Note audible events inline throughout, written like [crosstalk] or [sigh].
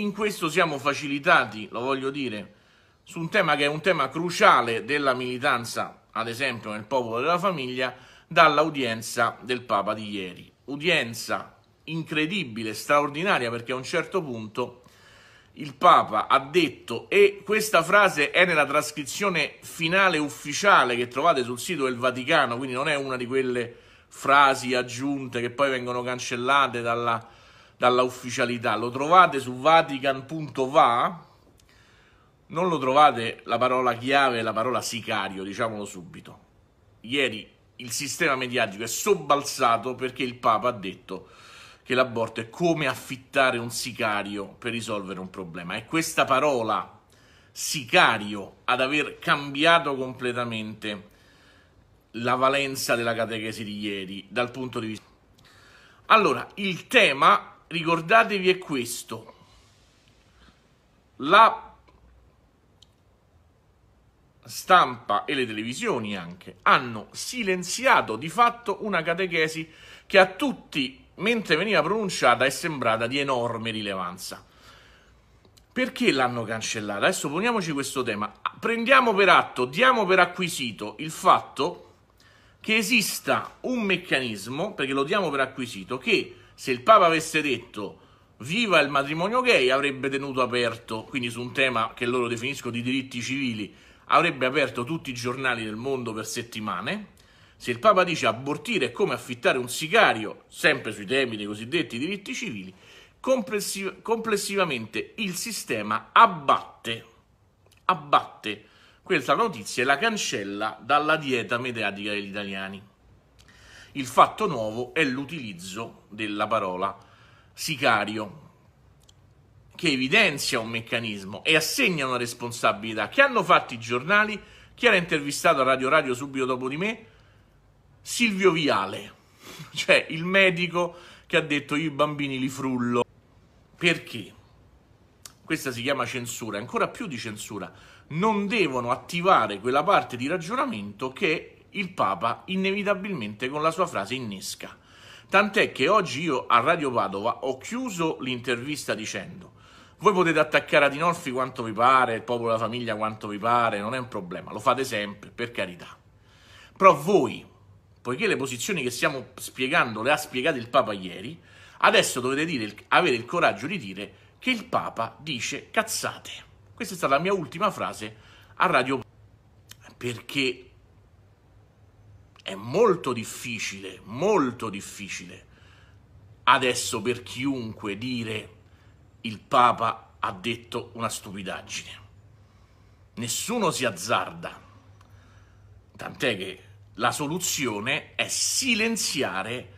In questo siamo facilitati, lo voglio dire, su un tema che è un tema cruciale della militanza, ad esempio nel popolo della famiglia, dall'udienza del Papa di ieri. Udienza incredibile, straordinaria, perché a un certo punto il Papa ha detto, e questa frase è nella trascrizione finale ufficiale che trovate sul sito del Vaticano, quindi non è una di quelle frasi aggiunte che poi vengono cancellate dalla dalla ufficialità. Lo trovate su vatican.va, non lo trovate la parola chiave, la parola sicario, diciamolo subito. Ieri il sistema mediatico è sobbalzato perché il Papa ha detto che l'aborto è come affittare un sicario per risolvere un problema. È questa parola sicario ad aver cambiato completamente la valenza della catechesi di ieri dal punto di vista... Allora, il tema ricordatevi è questo. La stampa e le televisioni anche hanno silenziato di fatto una catechesi che a tutti, mentre veniva pronunciata, è sembrata di enorme rilevanza. Perché l'hanno cancellata? Adesso poniamoci questo tema. Prendiamo per atto, diamo per acquisito il fatto che esista un meccanismo, perché lo diamo per acquisito, che se il Papa avesse detto viva il matrimonio gay, avrebbe tenuto aperto, quindi su un tema che loro definiscono di diritti civili, avrebbe aperto tutti i giornali del mondo per settimane. Se il Papa dice abortire è come affittare un sicario, sempre sui temi dei cosiddetti diritti civili, complessiv- complessivamente il sistema abbatte, abbatte questa notizia e la cancella dalla dieta mediatica degli italiani. Il fatto nuovo è l'utilizzo della parola sicario, che evidenzia un meccanismo e assegna una responsabilità. Che hanno fatto i giornali? Chi era intervistato a Radio Radio subito dopo di me? Silvio Viale, [laughs] cioè il medico che ha detto io i bambini li frullo. Perché? Questa si chiama censura, ancora più di censura. Non devono attivare quella parte di ragionamento che il Papa inevitabilmente con la sua frase innesca. Tant'è che oggi io a Radio Padova ho chiuso l'intervista dicendo voi potete attaccare Adinolfi quanto vi pare, il popolo e la famiglia quanto vi pare, non è un problema, lo fate sempre, per carità. Però voi, poiché le posizioni che stiamo spiegando le ha spiegate il Papa ieri, adesso dovete dire, avere il coraggio di dire che il Papa dice cazzate. Questa è stata la mia ultima frase a Radio Padova. Perché è molto difficile, molto difficile adesso per chiunque dire il Papa ha detto una stupidaggine. Nessuno si azzarda, tant'è che la soluzione è silenziare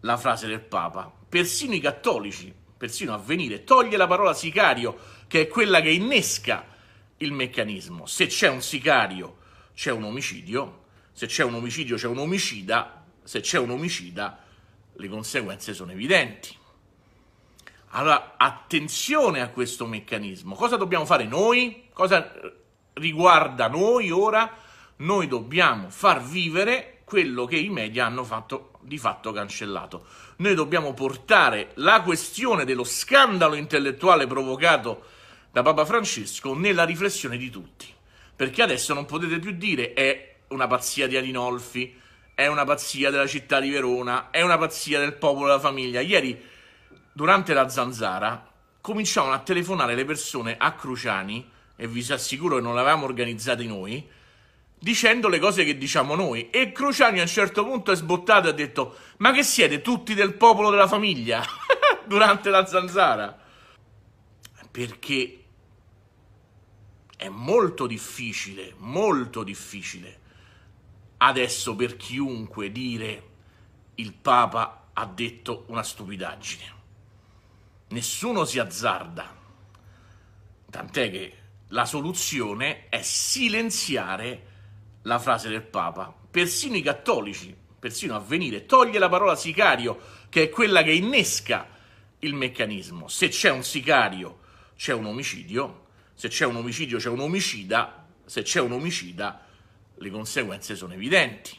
la frase del Papa. Persino i cattolici, persino avvenire, toglie la parola sicario, che è quella che innesca il meccanismo. Se c'è un sicario, c'è un omicidio, se c'è un omicidio c'è un omicida, se c'è un omicida le conseguenze sono evidenti. Allora, attenzione a questo meccanismo. Cosa dobbiamo fare noi? Cosa riguarda noi ora? Noi dobbiamo far vivere quello che i media hanno fatto di fatto cancellato. Noi dobbiamo portare la questione dello scandalo intellettuale provocato da Papa Francesco nella riflessione di tutti. Perché adesso non potete più dire è eh, una pazzia di Adinolfi, è una pazzia della città di Verona, è una pazzia del popolo della famiglia. Ieri, durante la zanzara, cominciavano a telefonare le persone a Cruciani, e vi assicuro che non l'avevamo organizzati noi, dicendo le cose che diciamo noi. E Cruciani a un certo punto è sbottato e ha detto: Ma che siete tutti del popolo della famiglia? [laughs] Durante la zanzara. Perché è molto difficile, molto difficile adesso per chiunque dire il Papa ha detto una stupidaggine. Nessuno si azzarda, tant'è che la soluzione è silenziare la frase del Papa. Persino i cattolici, persino avvenire, toglie la parola sicario, che è quella che innesca il meccanismo. Se c'è un sicario, c'è un omicidio. Se c'è un omicidio, c'è un omicida. Se c'è un omicida, le conseguenze sono evidenti.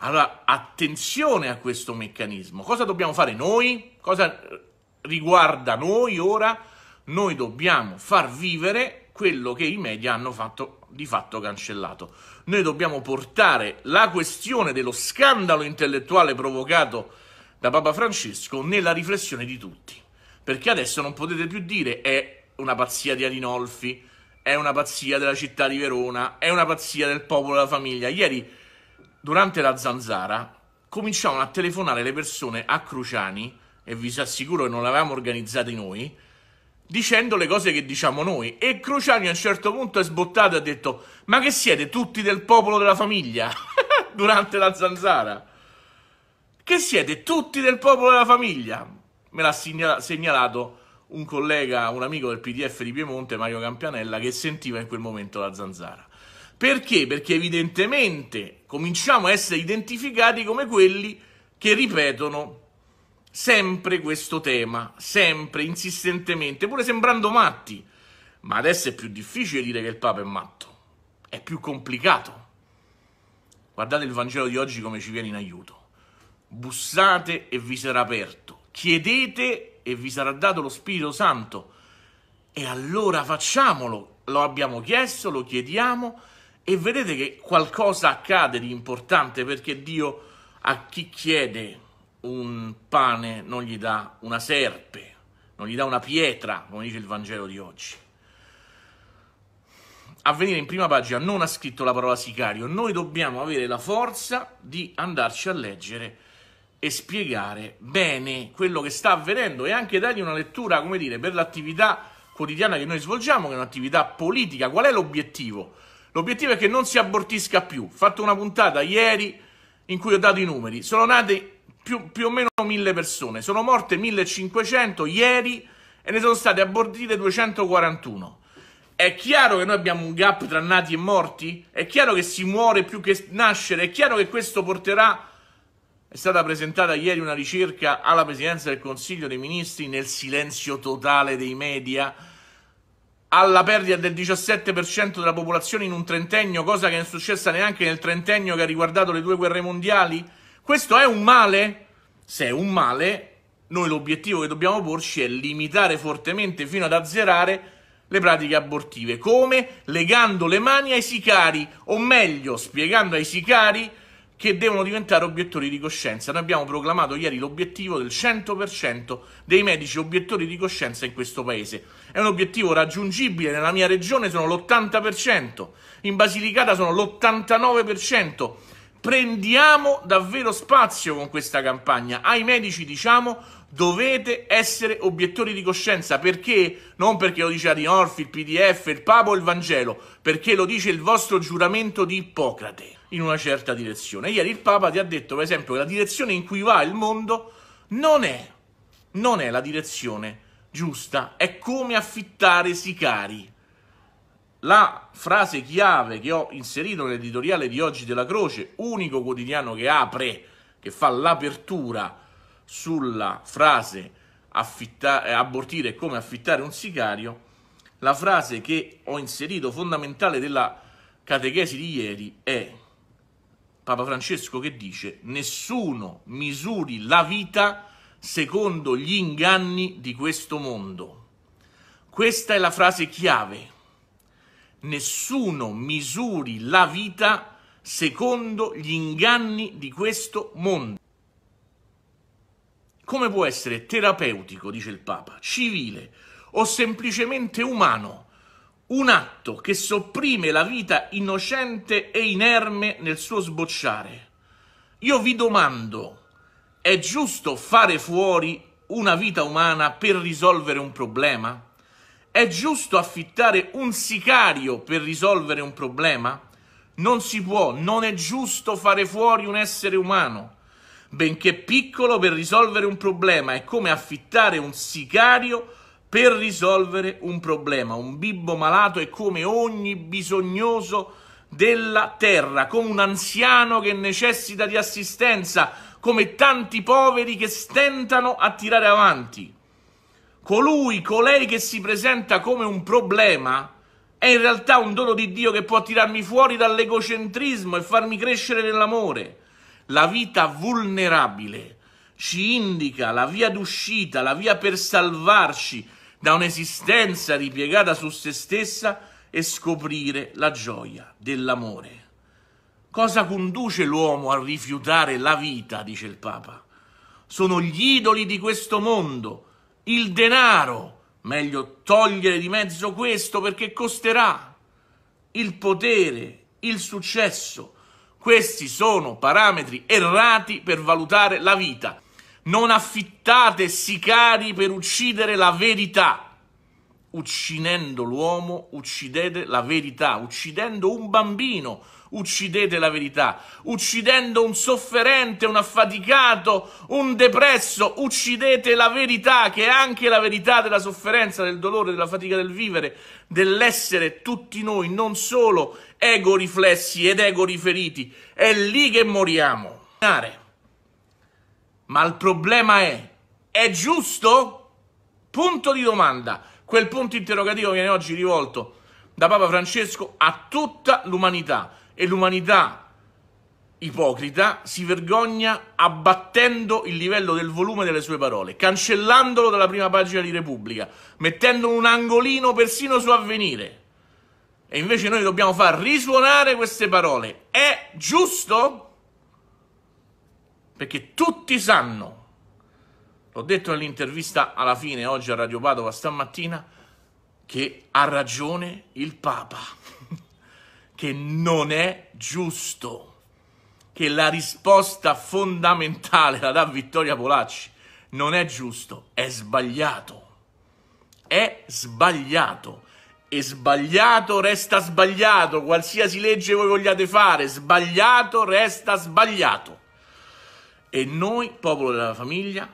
Allora, attenzione a questo meccanismo. Cosa dobbiamo fare noi? Cosa riguarda noi ora? Noi dobbiamo far vivere quello che i media hanno fatto, di fatto cancellato. Noi dobbiamo portare la questione dello scandalo intellettuale provocato da Papa Francesco nella riflessione di tutti. Perché adesso non potete più dire è una pazzia di Adinolfi, è una pazzia della città di Verona, è una pazzia del popolo della famiglia. Ieri, durante la zanzara, cominciavano a telefonare le persone a Cruciani, e vi assicuro che non l'avevamo organizzati noi, dicendo le cose che diciamo noi. E Cruciani a un certo punto è sbottato e ha detto «Ma che siete tutti del popolo della famiglia?» [laughs] durante la zanzara. «Che siete tutti del popolo della famiglia?» Me l'ha segnalato un collega, un amico del PDF di Piemonte, Mario Campianella, che sentiva in quel momento la zanzara. Perché? Perché evidentemente cominciamo a essere identificati come quelli che ripetono sempre questo tema, sempre, insistentemente, pure sembrando matti. Ma adesso è più difficile dire che il Papa è matto, è più complicato. Guardate il Vangelo di oggi come ci viene in aiuto. Bussate e vi sarà aperto. Chiedete e vi sarà dato lo Spirito Santo. E allora facciamolo. Lo abbiamo chiesto, lo chiediamo e vedete che qualcosa accade di importante perché Dio a chi chiede un pane non gli dà una serpe, non gli dà una pietra, come dice il Vangelo di oggi. A venire in prima pagina non ha scritto la parola sicario, noi dobbiamo avere la forza di andarci a leggere e spiegare bene quello che sta avvenendo e anche dargli una lettura, come dire, per l'attività quotidiana che noi svolgiamo, che è un'attività politica. Qual è l'obiettivo? L'obiettivo è che non si abortisca più. Ho fatto una puntata ieri in cui ho dato i numeri. Sono nate più, più o meno mille persone, sono morte 1500 ieri e ne sono state abortite 241. È chiaro che noi abbiamo un gap tra nati e morti? È chiaro che si muore più che nascere? È chiaro che questo porterà è stata presentata ieri una ricerca alla Presidenza del Consiglio dei Ministri nel silenzio totale dei media alla perdita del 17% della popolazione in un trentennio, cosa che non è successa neanche nel trentennio che ha riguardato le due guerre mondiali? Questo è un male? Se è un male, noi l'obiettivo che dobbiamo porci è limitare fortemente fino ad azzerare le pratiche abortive. Come? Legando le mani ai sicari, o meglio, spiegando ai sicari che devono diventare obiettori di coscienza. Noi abbiamo proclamato ieri l'obiettivo del 100% dei medici obiettori di coscienza in questo paese. È un obiettivo raggiungibile, nella mia regione sono l'80%, in Basilicata sono l'89%. Prendiamo davvero spazio con questa campagna. Ai medici diciamo dovete essere obiettori di coscienza perché non perché lo dice Ariorfi, il PDF, il Papa o il Vangelo, perché lo dice il vostro giuramento di Ippocrate in una certa direzione. Ieri il Papa ti ha detto, per esempio, che la direzione in cui va il mondo non è, non è la direzione giusta, è come affittare sicari. La frase chiave che ho inserito nell'editoriale di oggi della Croce, unico quotidiano che apre, che fa l'apertura sulla frase affitta- eh, abortire è come affittare un sicario, la frase che ho inserito fondamentale della catechesi di ieri è Papa Francesco che dice nessuno misuri la vita secondo gli inganni di questo mondo. Questa è la frase chiave. Nessuno misuri la vita secondo gli inganni di questo mondo. Come può essere terapeutico, dice il Papa, civile o semplicemente umano un atto che sopprime la vita innocente e inerme nel suo sbocciare. Io vi domando, è giusto fare fuori una vita umana per risolvere un problema? È giusto affittare un sicario per risolvere un problema? Non si può, non è giusto fare fuori un essere umano, benché piccolo per risolvere un problema, è come affittare un sicario per risolvere un problema. Un bimbo malato è come ogni bisognoso della terra, come un anziano che necessita di assistenza, come tanti poveri che stentano a tirare avanti. Colui, colei che si presenta come un problema, è in realtà un dono di Dio che può tirarmi fuori dall'egocentrismo e farmi crescere nell'amore. La vita vulnerabile ci indica la via d'uscita, la via per salvarci, da un'esistenza ripiegata su se stessa e scoprire la gioia dell'amore. Cosa conduce l'uomo a rifiutare la vita, dice il Papa? Sono gli idoli di questo mondo, il denaro, meglio togliere di mezzo questo perché costerà, il potere, il successo. Questi sono parametri errati per valutare la vita. Non affittate sicari per uccidere la verità. Uccidendo l'uomo, uccidete la verità. Uccidendo un bambino, uccidete la verità. Uccidendo un sofferente, un affaticato, un depresso, uccidete la verità, che è anche la verità della sofferenza, del dolore, della fatica del vivere, dell'essere tutti noi, non solo ego riflessi ed ego riferiti. È lì che moriamo. Ma il problema è, è giusto? Punto di domanda. Quel punto interrogativo viene oggi rivolto da Papa Francesco a tutta l'umanità e l'umanità ipocrita si vergogna abbattendo il livello del volume delle sue parole, cancellandolo dalla prima pagina di Repubblica, mettendo un angolino persino su avvenire. E invece noi dobbiamo far risuonare queste parole. È giusto? perché tutti sanno, l'ho detto nell'intervista alla fine oggi a Radio Padova stamattina, che ha ragione il Papa, [laughs] che non è giusto, che la risposta fondamentale la dà Vittoria Polacci, non è giusto, è sbagliato, è sbagliato. E sbagliato resta sbagliato, qualsiasi legge voi vogliate fare, sbagliato resta sbagliato. E noi, popolo della famiglia,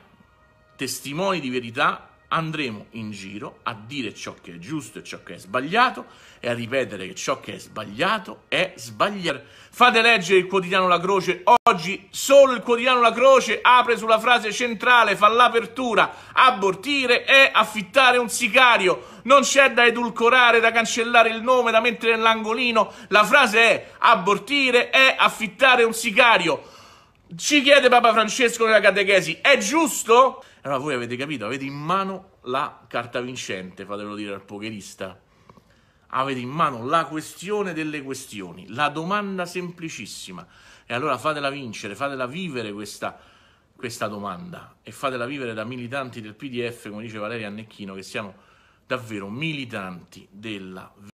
testimoni di verità, andremo in giro a dire ciò che è giusto e ciò che è sbagliato e a ripetere che ciò che è sbagliato è sbagliare. Fate leggere il quotidiano La Croce oggi, solo il quotidiano La Croce apre sulla frase centrale, fa l'apertura, abortire è affittare un sicario, non c'è da edulcorare, da cancellare il nome, da mettere nell'angolino, la frase è abortire è affittare un sicario. Ci chiede Papa Francesco nella catechesi, è giusto? Allora voi avete capito, avete in mano la carta vincente, fatelo dire al pokerista. Avete in mano la questione delle questioni, la domanda semplicissima. E allora fatela vincere, fatela vivere questa, questa domanda e fatela vivere da militanti del PDF, come dice Valeria Annecchino, che siamo davvero militanti della